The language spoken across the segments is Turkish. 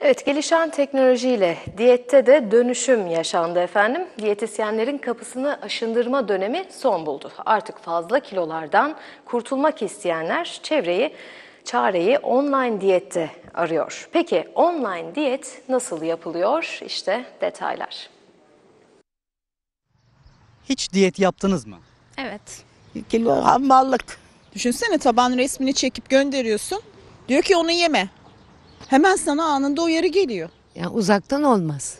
Evet gelişen teknolojiyle diyette de dönüşüm yaşandı efendim. Diyetisyenlerin kapısını aşındırma dönemi son buldu. Artık fazla kilolardan kurtulmak isteyenler çevreyi çareyi online diyette arıyor. Peki online diyet nasıl yapılıyor? İşte detaylar. Hiç diyet yaptınız mı? Evet. Kilo hamballık. Düşünsene tabağın resmini çekip gönderiyorsun. Diyor ki onu yeme. Hemen sana anında uyarı geliyor. Yani uzaktan olmaz.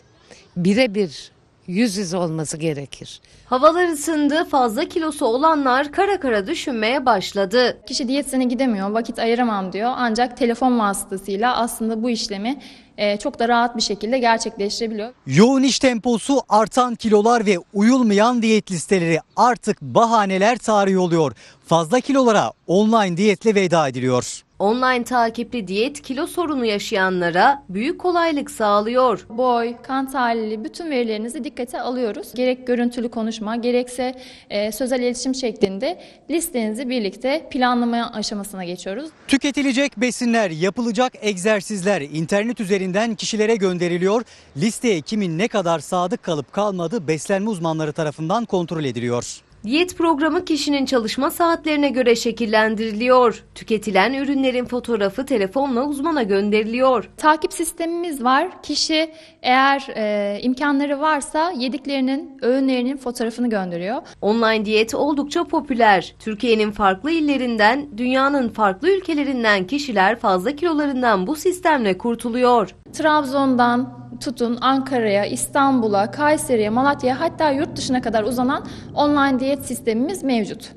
Birebir yüz yüze olması gerekir. Havalar ısındı, fazla kilosu olanlar kara kara düşünmeye başladı. Kişi diyet diyetsene gidemiyor, vakit ayıramam diyor. Ancak telefon vasıtasıyla aslında bu işlemi e, çok da rahat bir şekilde gerçekleştirebiliyor. Yoğun iş temposu, artan kilolar ve uyulmayan diyet listeleri artık bahaneler tarihi oluyor. Fazla kilolara online diyetle veda ediliyor. Online takipli diyet kilo sorunu yaşayanlara büyük kolaylık sağlıyor. Boy, kan tahlili bütün verilerinizi dikkate alıyoruz. Gerek görüntülü konuşma gerekse e, sözel iletişim şeklinde listenizi birlikte planlamaya aşamasına geçiyoruz. Tüketilecek besinler, yapılacak egzersizler internet üzerinden kişilere gönderiliyor. Listeye kimin ne kadar sadık kalıp kalmadı beslenme uzmanları tarafından kontrol ediliyor. Diyet programı kişinin çalışma saatlerine göre şekillendiriliyor. Tüketilen ürünlerin fotoğrafı telefonla uzmana gönderiliyor. Takip sistemimiz var. Kişi eğer e, imkanları varsa yediklerinin, öğünlerinin fotoğrafını gönderiyor. Online diyet oldukça popüler. Türkiye'nin farklı illerinden, dünyanın farklı ülkelerinden kişiler fazla kilolarından bu sistemle kurtuluyor. Trabzon'dan, tutun Ankara'ya, İstanbul'a, Kayseri'ye, Malatya'ya hatta yurt dışına kadar uzanan online diyet sistemimiz mevcut.